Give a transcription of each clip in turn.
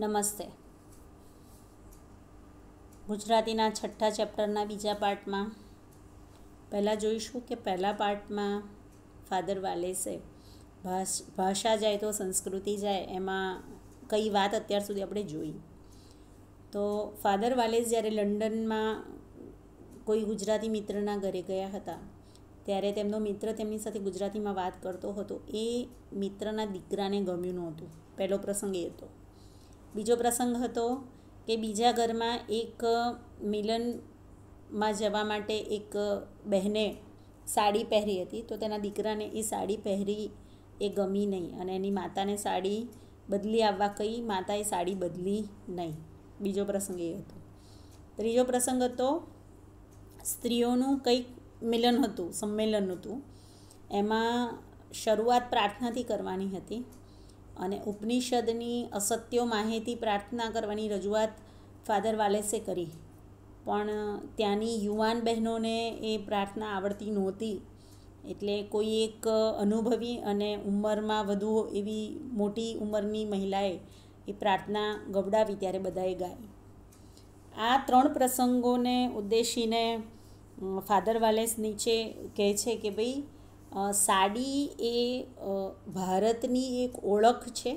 નમસ્તે ગુજરાતીના છઠ્ઠા ચેપ્ટરના બીજા પાર્ટમાં પહેલાં જોઈશું કે પહેલા પાર્ટમાં ફાધર વાલેસે ભાષ ભાષા જાય તો સંસ્કૃતિ જાય એમાં કઈ વાત અત્યાર સુધી આપણે જોઈ તો ફાધર વાલેસ જ્યારે લંડનમાં કોઈ ગુજરાતી મિત્રના ઘરે ગયા હતા ત્યારે તેમનો મિત્ર તેમની સાથે ગુજરાતીમાં વાત કરતો હતો એ મિત્રના દીકરાને ગમ્યું નહોતું પહેલો પ્રસંગ એ હતો બીજો પ્રસંગ હતો કે બીજા ઘરમાં એક મિલનમાં જવા માટે એક બહેને સાડી પહેરી હતી તો તેના દીકરાને એ સાડી પહેરી એ ગમી નહીં અને એની માતાને સાડી બદલી આવવા કહી માતાએ સાડી બદલી નહીં બીજો પ્રસંગ એ હતો ત્રીજો પ્રસંગ હતો સ્ત્રીઓનું કંઈક મિલન હતું સંમેલન હતું એમાં શરૂઆત પ્રાર્થનાથી કરવાની હતી અને ઉપનિષદની અસત્યો માહિતી પ્રાર્થના કરવાની રજૂઆત ફાધર વાલેસે કરી પણ ત્યાંની યુવાન બહેનોને એ પ્રાર્થના આવડતી નહોતી એટલે કોઈ એક અનુભવી અને ઉંમરમાં વધુ એવી મોટી ઉંમરની મહિલાએ એ પ્રાર્થના ગવડાવી ત્યારે બધાએ ગાઈ આ ત્રણ પ્રસંગોને ઉદ્દેશીને ફાધર વાલેસ નીચે કહે છે કે ભાઈ સાડી એ ભારતની એક ઓળખ છે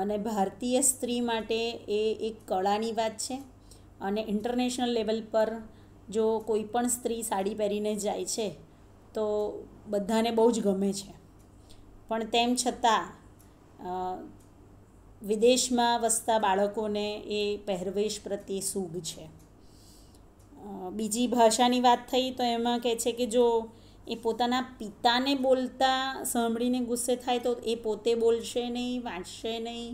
અને ભારતીય સ્ત્રી માટે એ એક કળાની વાત છે અને ઇન્ટરનેશનલ લેવલ પર જો કોઈ પણ સ્ત્રી સાડી પહેરીને જાય છે તો બધાને બહુ જ ગમે છે પણ તેમ છતાં વિદેશમાં વસતા બાળકોને એ પહેરવેશ પ્રત્યે સૂગ છે બીજી ભાષાની વાત થઈ તો એમાં કહે છે કે જો એ પોતાના પિતાને બોલતા સાંભળીને ગુસ્સે થાય તો એ પોતે બોલશે નહીં વાંચશે નહીં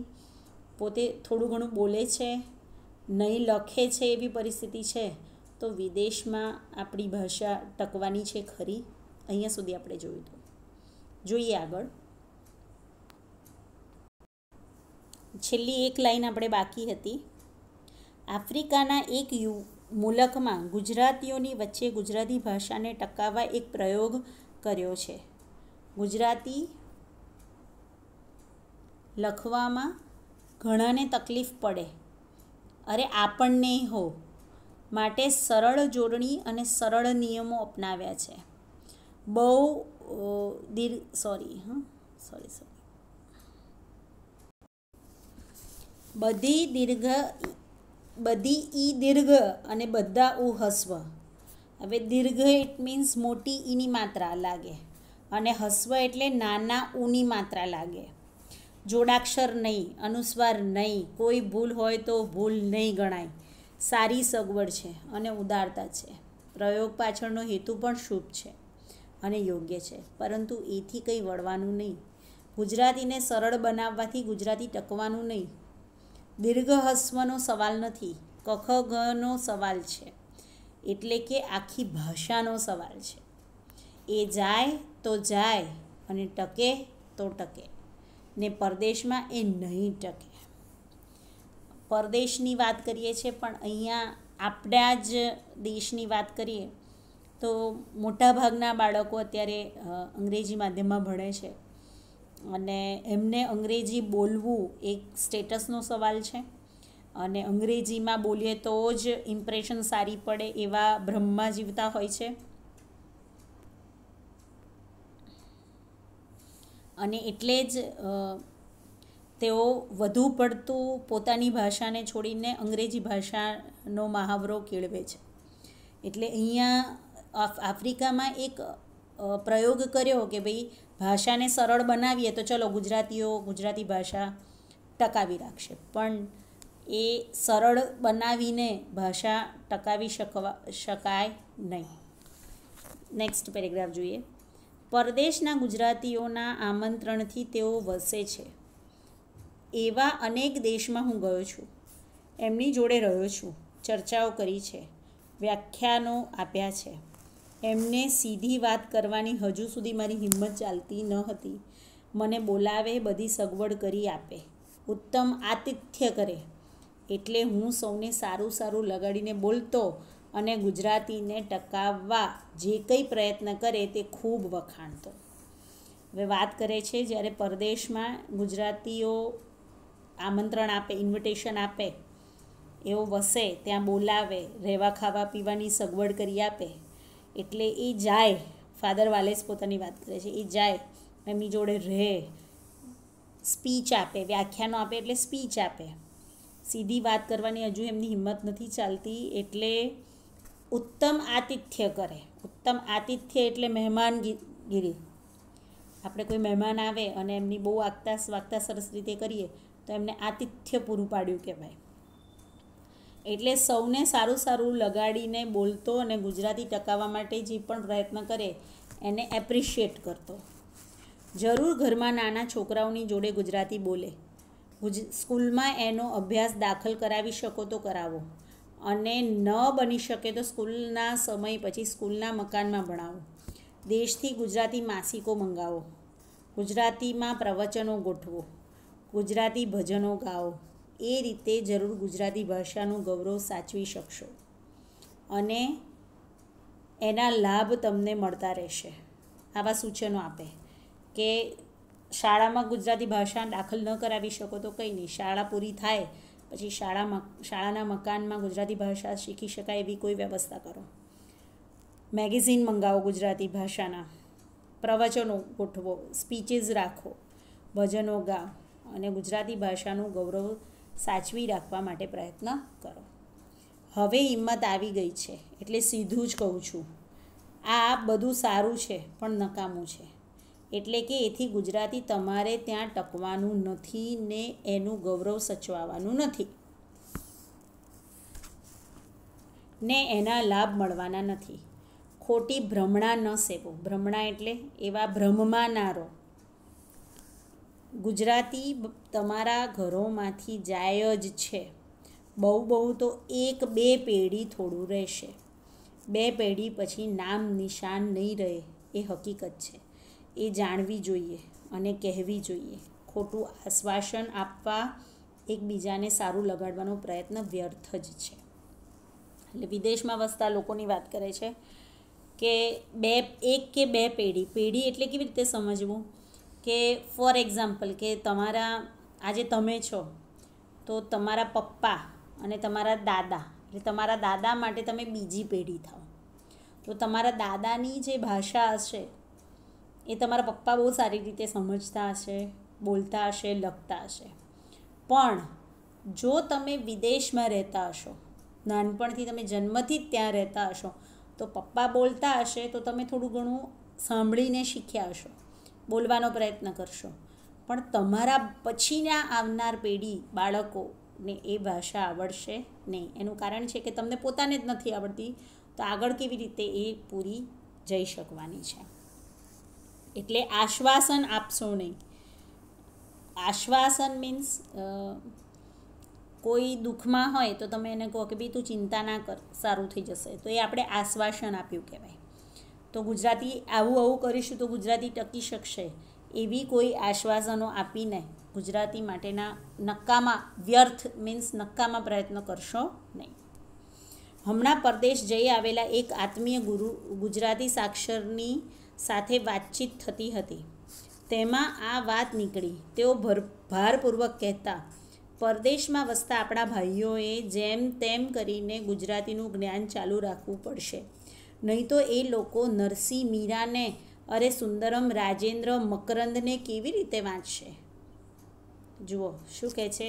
પોતે થોડું ઘણું બોલે છે નહીં લખે છે એવી પરિસ્થિતિ છે તો વિદેશમાં આપણી ભાષા ટકવાની છે ખરી અહીંયા સુધી આપણે જોયું હતું જોઈએ આગળ છેલ્લી એક લાઈન આપણે બાકી હતી આફ્રિકાના એક યુ મુલકમાં ગુજરાતીઓની વચ્ચે ગુજરાતી ભાષાને ટકાવવા એક પ્રયોગ કર્યો છે ગુજરાતી લખવામાં ઘણાને તકલીફ પડે અરે આપણને હો માટે સરળ જોડણી અને સરળ નિયમો અપનાવ્યા છે બહુ દીર્ઘ સોરી હા સોરી સોરી બધી દીર્ઘ બધી ઈ દીર્ઘ અને બધા ઉ હસ્વ હવે દીર્ઘ ઇટ મીન્સ મોટી ઈની માત્રા લાગે અને હસ્વ એટલે નાના ઉની માત્રા લાગે જોડાક્ષર નહીં અનુસ્વાર નહીં કોઈ ભૂલ હોય તો ભૂલ નહીં ગણાય સારી સગવડ છે અને ઉદારતા છે પ્રયોગ પાછળનો હેતુ પણ શુભ છે અને યોગ્ય છે પરંતુ એથી કંઈ વળવાનું નહીં ગુજરાતીને સરળ બનાવવાથી ગુજરાતી ટકવાનું નહીં દીર્ઘહસ્વનો સવાલ નથી કખ ગનો સવાલ છે એટલે કે આખી ભાષાનો સવાલ છે એ જાય તો જાય અને ટકે તો ટકે ને પરદેશમાં એ નહીં ટકે પરદેશની વાત કરીએ છીએ પણ અહીંયા આપણા જ દેશની વાત કરીએ તો મોટાભાગના બાળકો અત્યારે અંગ્રેજી માધ્યમમાં ભણે છે અને એમને અંગ્રેજી બોલવું એક સ્ટેટસનો સવાલ છે અને અંગ્રેજીમાં બોલીએ તો જ ઇમ્પ્રેશન સારી પડે એવા બ્રહ્મા જીવતા હોય છે અને એટલે જ તેઓ વધુ પડતું પોતાની ભાષાને છોડીને અંગ્રેજી ભાષાનો મહાવરો કેળવે છે એટલે અહીંયા આફ્રિકામાં એક પ્રયોગ કર્યો કે ભાઈ ભાષાને સરળ બનાવીએ તો ચલો ગુજરાતીઓ ગુજરાતી ભાષા ટકાવી રાખશે પણ એ સરળ બનાવીને ભાષા ટકાવી શકવા શકાય નહીં નેક્સ્ટ પેરેગ્રાફ જોઈએ પરદેશના ગુજરાતીઓના આમંત્રણથી તેઓ વસે છે એવા અનેક દેશમાં હું ગયો છું એમની જોડે રહ્યો છું ચર્ચાઓ કરી છે વ્યાખ્યાનો આપ્યા છે એમને સીધી વાત કરવાની હજુ સુધી મારી હિંમત ચાલતી ન હતી મને બોલાવે બધી સગવડ કરી આપે ઉત્તમ આતિથ્ય કરે એટલે હું સૌને સારું સારું લગાડીને બોલતો અને ગુજરાતીને ટકાવવા જે કંઈ પ્રયત્ન કરે તે ખૂબ વખાણતો હવે વાત કરે છે જ્યારે પરદેશમાં ગુજરાતીઓ આમંત્રણ આપે ઇન્વિટેશન આપે એવો વસે ત્યાં બોલાવે રહેવા ખાવા પીવાની સગવડ કરી આપે એટલે એ જાય ફાધર વાલેસ પોતાની વાત કરે છે એ જાય એમની જોડે રહે સ્પીચ આપે વ્યાખ્યાનો આપે એટલે સ્પીચ આપે સીધી વાત કરવાની હજુ એમની હિંમત નથી ચાલતી એટલે ઉત્તમ આતિથ્ય કરે ઉત્તમ આતિથ્ય એટલે મહેમાનગીરી આપણે કોઈ મહેમાન આવે અને એમની બહુ આગતા વાગતા સરસ રીતે કરીએ તો એમને આતિથ્ય પૂરું પાડ્યું કહેવાય એટલે સૌને સારું સારું લગાડીને બોલતો અને ગુજરાતી ટકાવવા માટે જે પણ પ્રયત્ન કરે એને એપ્રિશિએટ કરતો જરૂર ઘરમાં નાના છોકરાઓની જોડે ગુજરાતી બોલે ગુજ સ્કૂલમાં એનો અભ્યાસ દાખલ કરાવી શકો તો કરાવો અને ન બની શકે તો સ્કૂલના સમય પછી સ્કૂલના મકાનમાં ભણાવો દેશથી ગુજરાતી માસિકો મંગાવો ગુજરાતીમાં પ્રવચનો ગોઠવો ગુજરાતી ભજનો ગાઓ એ રીતે જરૂર ગુજરાતી ભાષાનું ગૌરવ સાચવી શકશો અને એના લાભ તમને મળતા રહેશે આવા સૂચનો આપે કે શાળામાં ગુજરાતી ભાષા દાખલ ન કરાવી શકો તો કંઈ નહીં શાળા પૂરી થાય પછી શાળામાં શાળાના મકાનમાં ગુજરાતી ભાષા શીખી શકાય એવી કોઈ વ્યવસ્થા કરો મેગેઝિન મંગાવો ગુજરાતી ભાષાના પ્રવચનો ગોઠવો સ્પીચીસ રાખો ભજનો ગાઓ અને ગુજરાતી ભાષાનું ગૌરવ સાચવી રાખવા માટે પ્રયત્ન કરો હવે હિંમત આવી ગઈ છે એટલે સીધું જ કહું છું આ બધું સારું છે પણ નકામું છે એટલે કે એથી ગુજરાતી તમારે ત્યાં ટકવાનું નથી ને એનું ગૌરવ સચવાવાનું નથી ને એના લાભ મળવાના નથી ખોટી ભ્રમણા ન સેવો ભ્રમણા એટલે એવા ભ્રમમાં ના રહો ગુજરાતી તમારા ઘરોમાંથી જાય જ છે બહુ બહુ તો એક બે પેઢી થોડું રહેશે બે પેઢી પછી નામ નિશાન નહીં રહે એ હકીકત છે એ જાણવી જોઈએ અને કહેવી જોઈએ ખોટું આશ્વાસન આપવા એકબીજાને સારું લગાડવાનો પ્રયત્ન વ્યર્થ જ છે એટલે વિદેશમાં વસતા લોકોની વાત કરે છે કે બે એક કે બે પેઢી પેઢી એટલે કેવી રીતે સમજવું કે ફોર એક્ઝામ્પલ કે તમારા આજે તમે છો તો તમારા પપ્પા અને તમારા દાદા એટલે તમારા દાદા માટે તમે બીજી પેઢી થાઓ તો તમારા દાદાની જે ભાષા હશે એ તમારા પપ્પા બહુ સારી રીતે સમજતા હશે બોલતા હશે લખતા હશે પણ જો તમે વિદેશમાં રહેતા હશો નાનપણથી તમે જન્મથી જ ત્યાં રહેતા હશો તો પપ્પા બોલતા હશે તો તમે થોડું ઘણું સાંભળીને શીખ્યા હશો બોલવાનો પ્રયત્ન કરશો પણ તમારા પછીના આવનાર પેઢી બાળકોને એ ભાષા આવડશે નહીં એનું કારણ છે કે તમને પોતાને જ નથી આવડતી તો આગળ કેવી રીતે એ પૂરી જઈ શકવાની છે એટલે આશ્વાસન આપશો નહીં આશ્વાસન મીન્સ કોઈ દુઃખમાં હોય તો તમે એને કહો કે ભાઈ તું ચિંતા ના કર સારું થઈ જશે તો એ આપણે આશ્વાસન આપ્યું કહેવાય તો ગુજરાતી આવું આવું કરીશું તો ગુજરાતી ટકી શકશે એવી કોઈ આશ્વાસનો આપીને ગુજરાતી માટેના નક્કામાં વ્યર્થ મીન્સ નક્કામાં પ્રયત્ન કરશો નહીં હમણાં પરદેશ જઈ આવેલા એક આત્મીય ગુરુ ગુજરાતી સાક્ષરની સાથે વાતચીત થતી હતી તેમાં આ વાત નીકળી તેઓ ભર ભારપૂર્વક કહેતા પરદેશમાં વસતા આપણા ભાઈઓએ જેમ તેમ કરીને ગુજરાતીનું જ્ઞાન ચાલુ રાખવું પડશે નહીં તો એ લોકો નરસિંહ મીરાને અરે સુંદરમ રાજેન્દ્ર મકરંદને કેવી રીતે વાંચશે જુઓ શું કહે છે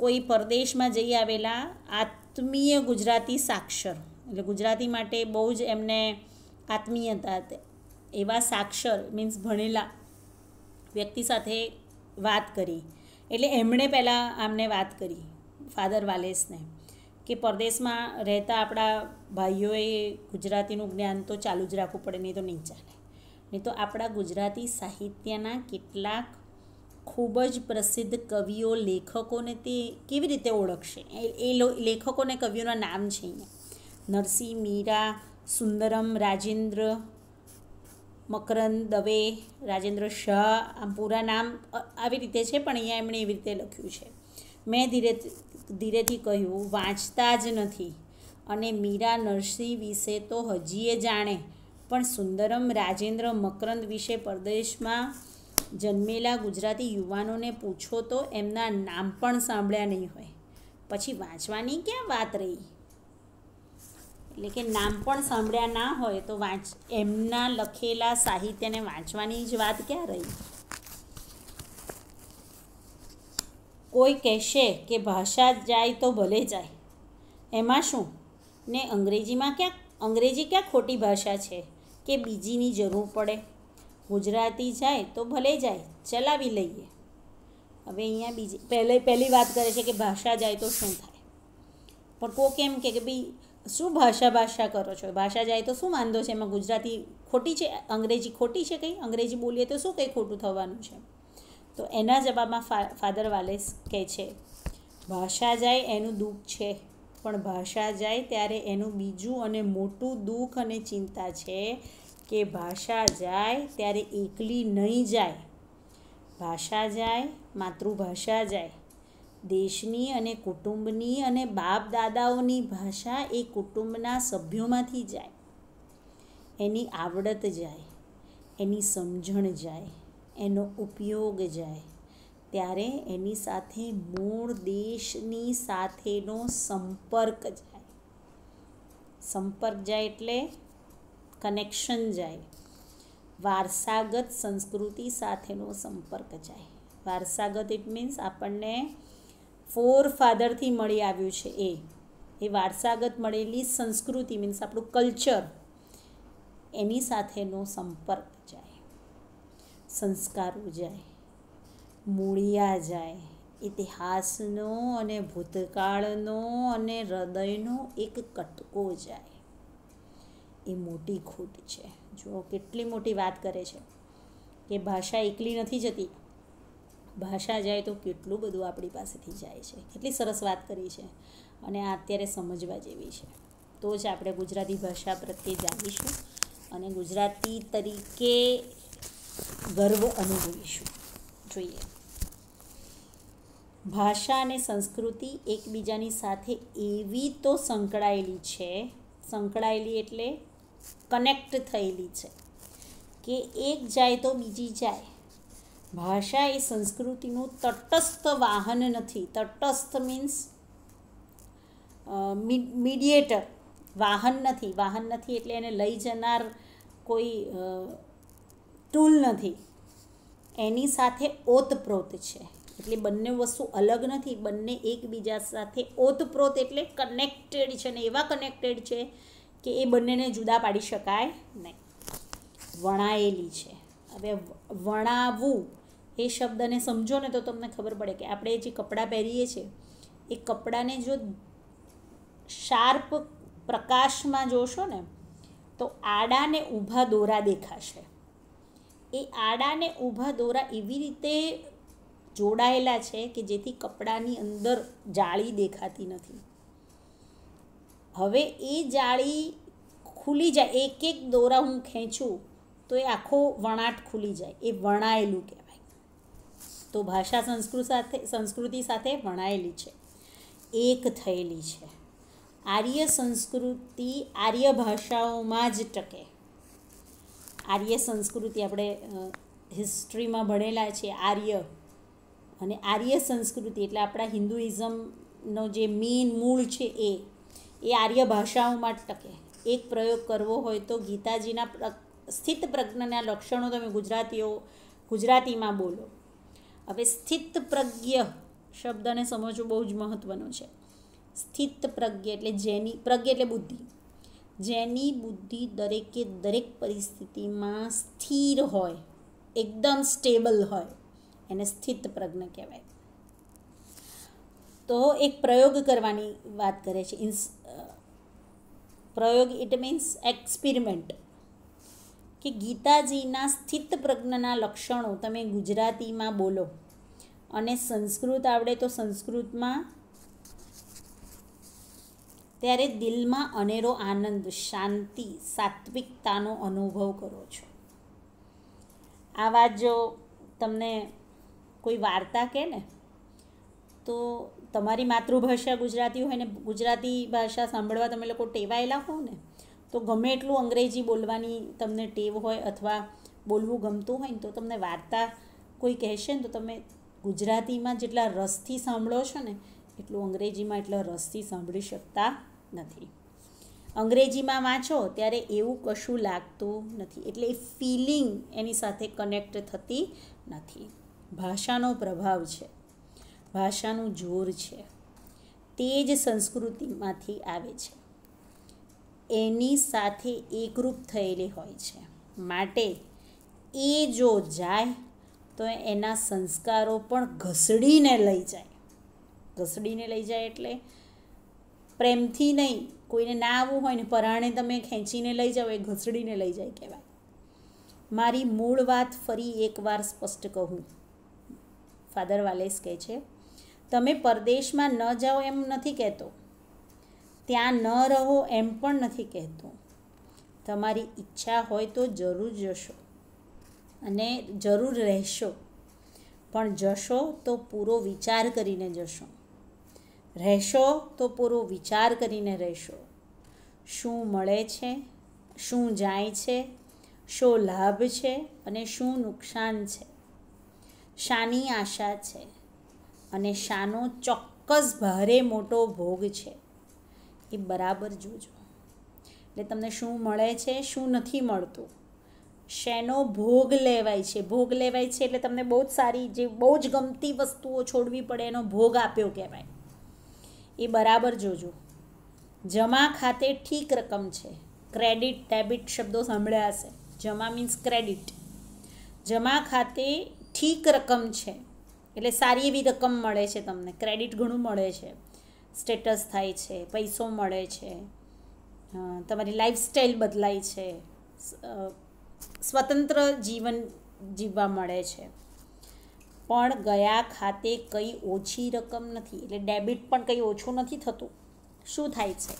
કોઈ પરદેશમાં જઈ આવેલા આત્મીય ગુજરાતી સાક્ષર એટલે ગુજરાતી માટે બહુ જ એમને આત્મીયતા એવા સાક્ષર મીન્સ ભણેલા વ્યક્તિ સાથે વાત કરી એટલે એમણે પહેલાં આમને વાત કરી ફાધર વાલેસને કે પરદેશમાં રહેતા આપણા ભાઈઓએ ગુજરાતીનું જ્ઞાન તો ચાલુ જ રાખવું પડે નહીં તો નહીં ચાલે નહીં તો આપણા ગુજરાતી સાહિત્યના કેટલાક ખૂબ જ પ્રસિદ્ધ કવિઓ લેખકોને તે કેવી રીતે ઓળખશે એ લેખકોને કવિઓના નામ છે અહીંયા નરસિંહ મીરા સુંદરમ રાજેન્દ્ર મકરંદ દવે રાજેન્દ્ર શાહ આમ પૂરા નામ આવી રીતે છે પણ અહીંયા એમણે એવી રીતે લખ્યું છે મેં ધીરે ધીરેથી કહ્યું વાંચતા જ નથી અને મીરા નરસિંહ વિશે તો હજીએ જાણે પણ સુંદરમ રાજેન્દ્ર મકરંદ વિશે પરદેશમાં જન્મેલા ગુજરાતી યુવાનોને પૂછો તો એમના નામ પણ સાંભળ્યા નહીં હોય પછી વાંચવાની ક્યાં વાત રહી એટલે કે નામ પણ સાંભળ્યા ના હોય તો વાંચ એમના લખેલા સાહિત્યને વાંચવાની જ વાત ક્યાં રહી કોઈ કહેશે કે ભાષા જાય તો ભલે જાય એમાં શું ને અંગ્રેજીમાં ક્યાં અંગ્રેજી ક્યાં ખોટી ભાષા છે કે બીજીની જરૂર પડે ગુજરાતી જાય તો ભલે જાય ચલાવી લઈએ હવે અહીંયા બીજી પહેલે પહેલી વાત કરે છે કે ભાષા જાય તો શું થાય પણ કોક એમ કે ભાઈ શું ભાષા ભાષા કરો છો ભાષા જાય તો શું વાંધો છે એમાં ગુજરાતી ખોટી છે અંગ્રેજી ખોટી છે કંઈ અંગ્રેજી બોલીએ તો શું કંઈ ખોટું થવાનું છે તો એના જવાબમાં ફાધર વાલેસ કહે છે ભાષા જાય એનું દુઃખ છે પણ ભાષા જાય ત્યારે એનું બીજું અને મોટું દુઃખ અને ચિંતા છે કે ભાષા જાય ત્યારે એકલી નહીં જાય ભાષા જાય માતૃભાષા જાય દેશની અને કુટુંબની અને બાપ દાદાઓની ભાષા એ કુટુંબના સભ્યોમાંથી જાય એની આવડત જાય એની સમજણ જાય એનો ઉપયોગ જાય ત્યારે એની સાથે મૂળ દેશની સાથેનો સંપર્ક જાય સંપર્ક જાય એટલે કનેક્શન જાય વારસાગત સંસ્કૃતિ સાથેનો સંપર્ક જાય વારસાગત ઇટ મીન્સ આપણને ફોર ફાધરથી મળી આવ્યું છે એ એ વારસાગત મળેલી સંસ્કૃતિ મીન્સ આપણું કલ્ચર એની સાથેનો સંપર્ક જાય સંસ્કારો જાય મૂળિયા જાય ઇતિહાસનો અને ભૂતકાળનો અને હૃદયનો એક કટકો જાય એ મોટી ખોટ છે જો કેટલી મોટી વાત કરે છે કે ભાષા એકલી નથી જતી ભાષા જાય તો કેટલું બધું આપણી પાસેથી જાય છે કેટલી સરસ વાત કરી છે અને આ અત્યારે સમજવા જેવી છે તો જ આપણે ગુજરાતી ભાષા પ્રત્યે જાણીશું અને ગુજરાતી તરીકે ગર્વ અનુભવીશું જોઈએ ભાષા અને સંસ્કૃતિ એકબીજાની સાથે એવી તો સંકળાયેલી છે સંકળાયેલી એટલે કનેક્ટ થયેલી છે કે એક જાય તો બીજી જાય ભાષા એ સંસ્કૃતિનું તટસ્થ વાહન નથી તટસ્થ મીન્સ મીડિયેટર વાહન નથી વાહન નથી એટલે એને લઈ જનાર કોઈ ટૂલ નથી એની સાથે ઓતપ્રોત છે એટલે બંને વસ્તુ અલગ નથી બંને એકબીજા સાથે ઓતપ્રોત એટલે કનેક્ટેડ છે ને એવા કનેક્ટેડ છે કે એ બંનેને જુદા પાડી શકાય નહીં વણાયેલી છે હવે વણાવવું એ શબ્દને સમજો ને તો તમને ખબર પડે કે આપણે જે કપડાં પહેરીએ છીએ એ કપડાને જો શાર્પ પ્રકાશમાં જોશો ને તો આડાને ઊભા દોરા દેખાશે એ આડાને ઊભા દોરા એવી રીતે જોડાયેલા છે કે જેથી કપડાની અંદર જાળી દેખાતી નથી હવે એ જાળી ખુલી જાય એક એક દોરા હું ખેંચું તો એ આખો વણાટ ખુલી જાય એ વણાયેલું કહેવાય તો ભાષા સંસ્કૃત સાથે સંસ્કૃતિ સાથે વણાયેલી છે એક થયેલી છે આર્ય સંસ્કૃતિ આર્ય ભાષાઓમાં જ ટકે આર્ય સંસ્કૃતિ આપણે હિસ્ટ્રીમાં ભણેલા છે આર્ય અને આર્ય સંસ્કૃતિ એટલે આપણા હિન્દુઇઝમનો જે મેઇન મૂળ છે એ એ આર્ય ભાષાઓમાં જ ટકે એક પ્રયોગ કરવો હોય તો ગીતાજીના પ્ર સ્થિત પ્રજ્ઞના લક્ષણો તમે ગુજરાતીઓ ગુજરાતીમાં બોલો હવે સ્થિત પ્રજ્ઞ શબ્દને સમજવું બહુ જ મહત્ત્વનો છે સ્થિત પ્રજ્ઞ એટલે જેની પ્રજ્ઞ એટલે બુદ્ધિ જેની બુદ્ધિ દરેકે દરેક પરિસ્થિતિમાં સ્થિર હોય એકદમ સ્ટેબલ હોય એને સ્થિત પ્રજ્ઞ કહેવાય તો એક પ્રયોગ કરવાની વાત કરે છે ઇન્સ પ્રયોગ ઇટ મીન્સ એક્સપિરિમેન્ટ કે ગીતાજીના સ્થિત પ્રજ્ઞના લક્ષણો તમે ગુજરાતીમાં બોલો અને સંસ્કૃત આવડે તો સંસ્કૃતમાં ત્યારે દિલમાં અનેરો આનંદ શાંતિ સાત્વિકતાનો અનુભવ કરો છો આવા જો તમને કોઈ વાર્તા કહે ને તો તમારી માતૃભાષા ગુજરાતી હોય ને ગુજરાતી ભાષા સાંભળવા તમે લોકો ટેવાયેલા હોવ ને તો ગમે એટલું અંગ્રેજી બોલવાની તમને ટેવ હોય અથવા બોલવું ગમતું હોય ને તો તમને વાર્તા કોઈ કહેશે ને તો તમે ગુજરાતીમાં જેટલા રસથી સાંભળો છો ને એટલું અંગ્રેજીમાં એટલા રસથી સાંભળી શકતા નથી અંગ્રેજીમાં વાંચો ત્યારે એવું કશું લાગતું નથી એટલે એ ફિલિંગ એની સાથે કનેક્ટ થતી નથી ભાષાનો પ્રભાવ છે ભાષાનું જોર છે તે જ સંસ્કૃતિમાંથી આવે છે એની સાથે એકરૂપ થયેલી હોય છે માટે એ જો જાય તો એના સંસ્કારો પણ ઘસડીને લઈ જાય ઘસડીને લઈ જાય એટલે પ્રેમથી નહીં કોઈને ના આવવું હોય ને પરાણે તમે ખેંચીને લઈ જાઓ એ ઘસડીને લઈ જાય કહેવાય મારી મૂળ વાત ફરી એકવાર સ્પષ્ટ કહું ફાધર વાલેસ કહે છે તમે પરદેશમાં ન જાઓ એમ નથી કહેતો ત્યાં ન રહો એમ પણ નથી કહેતો તમારી ઈચ્છા હોય તો જરૂર જશો અને જરૂર રહેશો પણ જશો તો પૂરો વિચાર કરીને જશો રહેશો તો પૂરો વિચાર કરીને રહેશો શું મળે છે શું જાય છે શું લાભ છે અને શું નુકસાન છે શાની આશા છે અને શાનો ચોક્કસ ભારે મોટો ભોગ છે એ બરાબર જોજો એટલે તમને શું મળે છે શું નથી મળતું શેનો ભોગ લેવાય છે ભોગ લેવાય છે એટલે તમને બહુ જ સારી જે બહુ જ ગમતી વસ્તુઓ છોડવી પડે એનો ભોગ આપ્યો કહેવાય એ બરાબર જોજો જમા ખાતે ઠીક રકમ છે ક્રેડિટ ડેબિટ શબ્દો સાંભળ્યા હશે જમા મીન્સ ક્રેડિટ જમા ખાતે ઠીક રકમ છે એટલે સારી એવી રકમ મળે છે તમને ક્રેડિટ ઘણું મળે છે સ્ટેટસ થાય છે પૈસો મળે છે તમારી લાઈફસ્ટાઈલ બદલાય છે સ્વતંત્ર જીવન જીવવા મળે છે પણ ગયા ખાતે કંઈ ઓછી રકમ નથી એટલે ડેબિટ પણ કંઈ ઓછું નથી થતું શું થાય છે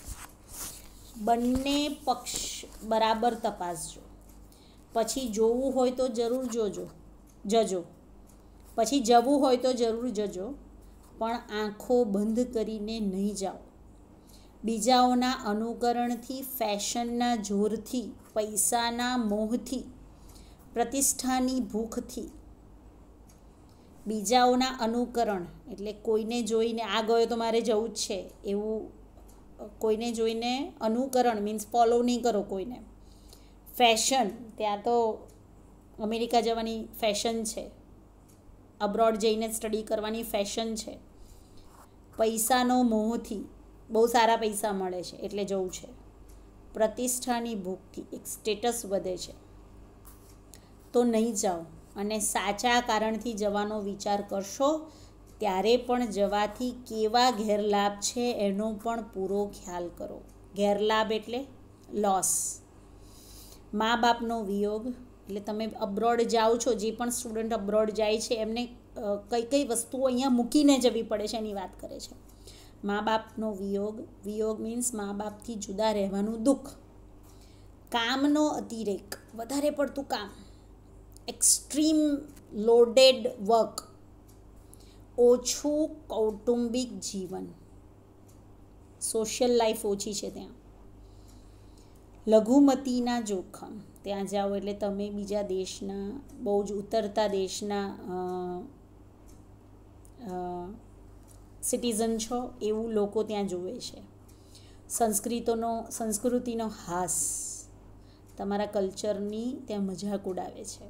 બંને પક્ષ બરાબર તપાસજો પછી જોવું હોય તો જરૂર જોજો જજો પછી જવું હોય તો જરૂર જજો પણ આંખો બંધ કરીને નહીં જાઓ બીજાઓના અનુકરણથી ફેશનના જોરથી પૈસાના મોહથી પ્રતિષ્ઠાની ભૂખથી બીજાઓના અનુકરણ એટલે કોઈને જોઈને આ ગયો તો મારે જવું જ છે એવું કોઈને જોઈને અનુકરણ મીન્સ ફોલો નહીં કરો કોઈને ફેશન ત્યાં તો અમેરિકા જવાની ફેશન છે અબ્રોડ જઈને સ્ટડી કરવાની ફેશન છે પૈસાનો મોહથી બહુ સારા પૈસા મળે છે એટલે જવું છે પ્રતિષ્ઠાની ભૂખથી એક સ્ટેટસ વધે છે તો નહીં જાઓ અને સાચા કારણથી જવાનો વિચાર કરશો ત્યારે પણ જવાથી કેવા ગેરલાભ છે એનો પણ પૂરો ખ્યાલ કરો ગેરલાભ એટલે લોસ મા બાપનો વિયોગ એટલે તમે અબ્રોડ જાઓ છો જે પણ સ્ટુડન્ટ અબ્રોડ જાય છે એમને કઈ કઈ વસ્તુઓ અહીંયા મૂકીને જવી પડે છે એની વાત કરે છે મા બાપનો વિયોગ વિયોગ મીન્સ મા બાપથી જુદા રહેવાનું દુઃખ કામનો અતિરેક વધારે પડતું કામ એક્સ્ટ્રીમ લોડેડ વર્ક ઓછું કૌટુંબિક જીવન સોશિયલ લાઈફ ઓછી છે ત્યાં લઘુમતીના જોખમ ત્યાં જાઓ એટલે તમે બીજા દેશના બહુ જ ઉતરતા દેશના સિટીઝન છો એવું લોકો ત્યાં જુએ છે સંસ્કૃતોનો સંસ્કૃતિનો હાસ તમારા કલ્ચરની ત્યાં મજાક ઉડાવે છે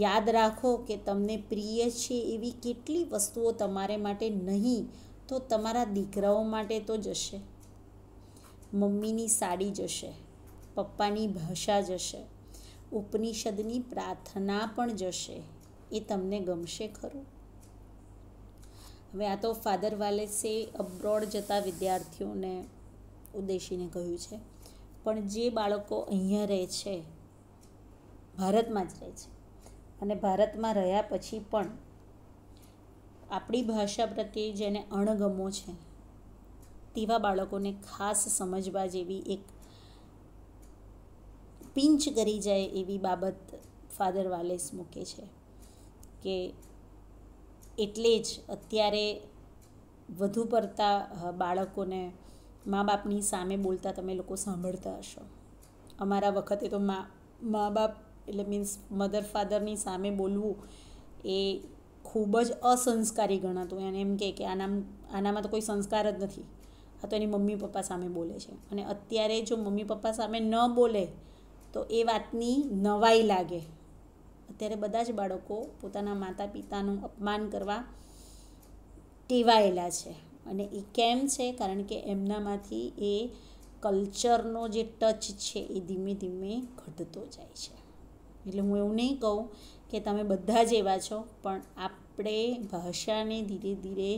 યાદ રાખો કે તમને પ્રિય છે એવી કેટલી વસ્તુઓ તમારે માટે નહીં તો તમારા દીકરાઓ માટે તો જશે મમ્મીની સાડી જશે પપ્પાની ભાષા જશે ઉપનિષદની પ્રાર્થના પણ જશે એ તમને ગમશે ખરું હવે આ તો ફાધર વાલેસે અબ્રોડ જતા વિદ્યાર્થીઓને ઉદ્દેશીને કહ્યું છે પણ જે બાળકો અહીંયા રહે છે ભારતમાં જ રહે છે અને ભારતમાં રહ્યા પછી પણ આપણી ભાષા પ્રત્યે જેને અણગમો છે તેવા બાળકોને ખાસ સમજવા જેવી એક પિંચ કરી જાય એવી બાબત ફાધર વાલેસ મૂકે છે કે એટલે જ અત્યારે વધુ પડતા બાળકોને મા બાપની સામે બોલતા તમે લોકો સાંભળતા હશો અમારા વખતે તો મા મા બાપ એટલે મીન્સ મધર ફાધરની સામે બોલવું એ ખૂબ જ અસંસ્કારી ગણાતું એને એમ કે આના આનામાં તો કોઈ સંસ્કાર જ નથી આ તો એની મમ્મી પપ્પા સામે બોલે છે અને અત્યારે જો મમ્મી પપ્પા સામે ન બોલે તો એ વાતની નવાઈ લાગે અત્યારે બધા જ બાળકો પોતાના માતા પિતાનું અપમાન કરવા ટેવાયેલા છે અને એ કેમ છે કારણ કે એમનામાંથી એ કલ્ચરનો જે ટચ છે એ ધીમે ધીમે ઘટતો જાય છે એટલે હું એવું નહીં કહું કે તમે બધા જ એવા છો પણ આપણે ભાષાને ધીરે ધીરે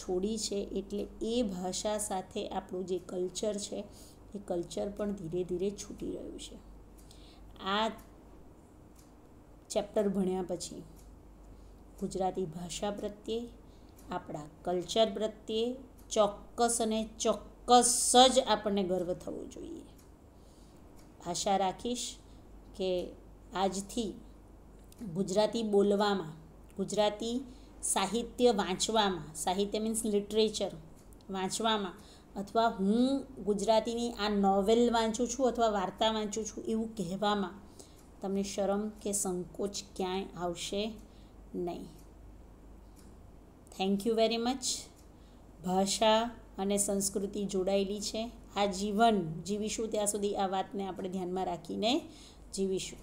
છોડી છે એટલે એ ભાષા સાથે આપણું જે કલ્ચર છે એ કલ્ચર પણ ધીરે ધીરે છૂટી રહ્યું છે આ ચેપ્ટર ભણ્યા પછી ગુજરાતી ભાષા પ્રત્યે આપણા કલ્ચર પ્રત્યે ચોક્કસ અને ચોક્કસ જ આપણને ગર્વ થવો જોઈએ આશા રાખીશ કે આજથી ગુજરાતી બોલવામાં ગુજરાતી સાહિત્ય વાંચવામાં સાહિત્ય મીન્સ લિટરેચર વાંચવામાં અથવા હું ગુજરાતીની આ નોવેલ વાંચું છું અથવા વાર્તા વાંચું છું એવું કહેવામાં તમને શરમ કે સંકોચ ક્યાંય આવશે નહીં થેન્ક યુ વેરી મચ ભાષા અને સંસ્કૃતિ જોડાયેલી છે આ જીવન જીવીશું ત્યાં સુધી આ વાતને આપણે ધ્યાનમાં રાખીને જીવીશું